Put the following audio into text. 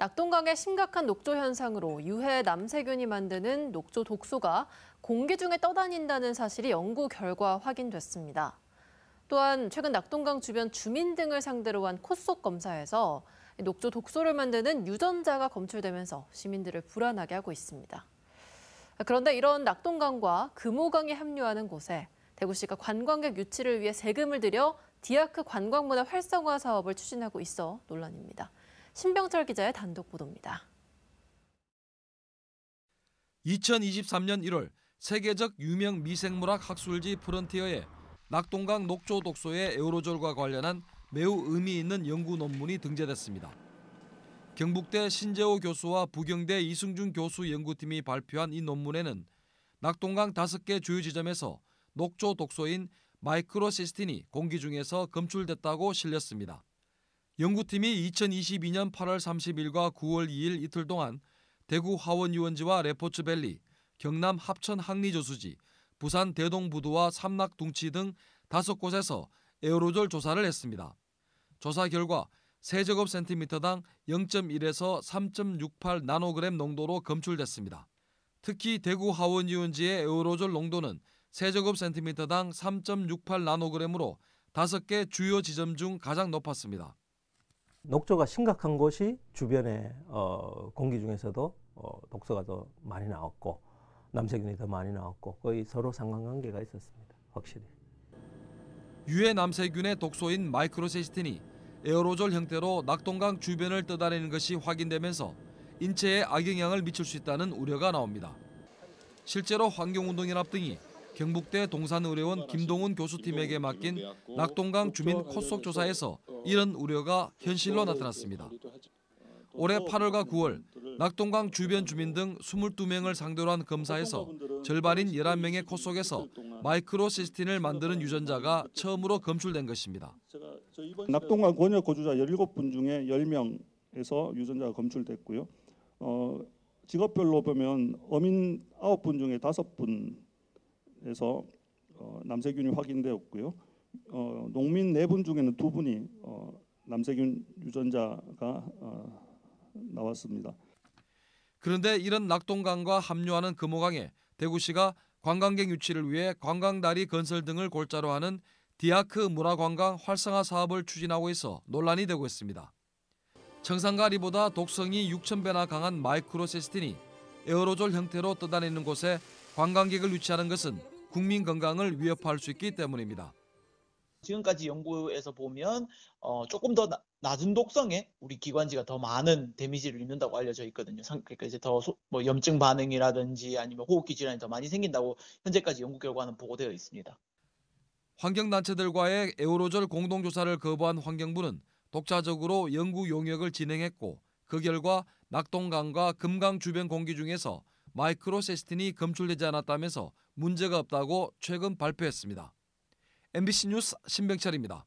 낙동강의 심각한 녹조 현상으로 유해 남세균이 만드는 녹조 독소가 공기 중에 떠다닌다는 사실이 연구 결과 확인됐습니다. 또한 최근 낙동강 주변 주민 등을 상대로 한 콧속 검사에서 녹조 독소를 만드는 유전자가 검출되면서 시민들을 불안하게 하고 있습니다. 그런데 이런 낙동강과 금호강이 합류하는 곳에 대구시가 관광객 유치를 위해 세금을 들여 디아크 관광문화 활성화 사업을 추진하고 있어 논란입니다. 신병철 기자의 단독 보도입니다. 2023년 1월 세계적 유명 미생물학 학술지 프론티어에 낙동강 녹조 독소의 에어로졸과 관련한 매우 의미 있는 연구 논문이 등재됐습니다. 경북대 신재호 교수와 부경대 이승준 교수 연구팀이 발표한 이 논문에는 낙동강 5개 주요 지점에서 녹조 독소인 마이크로시스틴이 공기 중에서 검출됐다고 실렸습니다. 연구팀이 2022년 8월 30일과 9월 2일 이틀 동안 대구 하원 유원지와 레포츠밸리, 경남 합천 항리저수지, 부산 대동부도와 삼락동치 등 다섯 곳에서 에어로졸 조사를 했습니다. 조사 결과 세제곱센티미터당 0.1에서 3.68 나노그램 농도로 검출됐습니다. 특히 대구 하원 유원지의 에어로졸 농도는 세제곱센티미터당 3.68 나노그램으로 5개 주요 지점 중 가장 높았습니다. 녹조가 심각한 곳이 주변의 어, 공기 중에서도 어, 독소가 더 많이 나왔고 남세균이 더 많이 나왔고 거의 서로 상관관계가 있었습니다. 확실히. 유해 남세균의 독소인 마이크로세스틴이 에어로졸 형태로 낙동강 주변을 떠다니는 것이 확인되면서 인체에 악영향을 미칠 수 있다는 우려가 나옵니다. 실제로 환경운동연합 등이 경북대 동산의료원 김동훈 교수팀에게 맡긴 낙동강 주민 콧속 조사에서 어, 이런 우려가 현실로 나타났습니다. 올해 8월과 9월 낙동강 주변 주민 등 22명을 상대로 한 검사에서 절반인 11명의 코 속에서 마이크로시스틴을 만드는 유전자가 처음으로 검출된 것입니다. 낙동강 권역 거주자 17분 중에 10명에서 유전자가 검출됐고요. 어, 직업별로 보면 어민 9분 중에 5분 에서 어, 남세균이 확인되었고요. 어, 농민 네 분 중에는 두 분이 어, 남세균 유전자가 어, 나왔습니다. 그런데 이런 낙동강과 합류하는 금호강에 대구시가 관광객 유치를 위해 관광다리 건설 등을 골자로 하는 디아크 문화관광 활성화 사업을 추진하고 있어 논란이 되고 있습니다. 청산가리보다 독성이 6 0배나 강한 마이크로세스틴이 에어로졸 형태로 떠다니는 곳에 관광객을 유치하는 것은 국민 건강을 위협할 수 있기 때문입니다. 지금까지 연구에서 보면 어, 조금 더 나, 낮은 독성에 우리 기관지가 더 많은 데미지를 입는다고 알려져 있거든요. 그러니까 이제 더뭐 염증 반응이라든지 아니면 호흡기 질환이 더 많이 생긴다고 현재까지 연구 결과는 보고되어 있습니다. 환경단체들과의 에어로졸 공동조사를 거부한 환경부는 독자적으로 연구 용역을 진행했고 그 결과 낙동강과 금강 주변 공기 중에서 마이크로세스틴이 검출되지 않았다면서 문제가 없다고 최근 발표했습니다. MBC 뉴스 신병철입니다.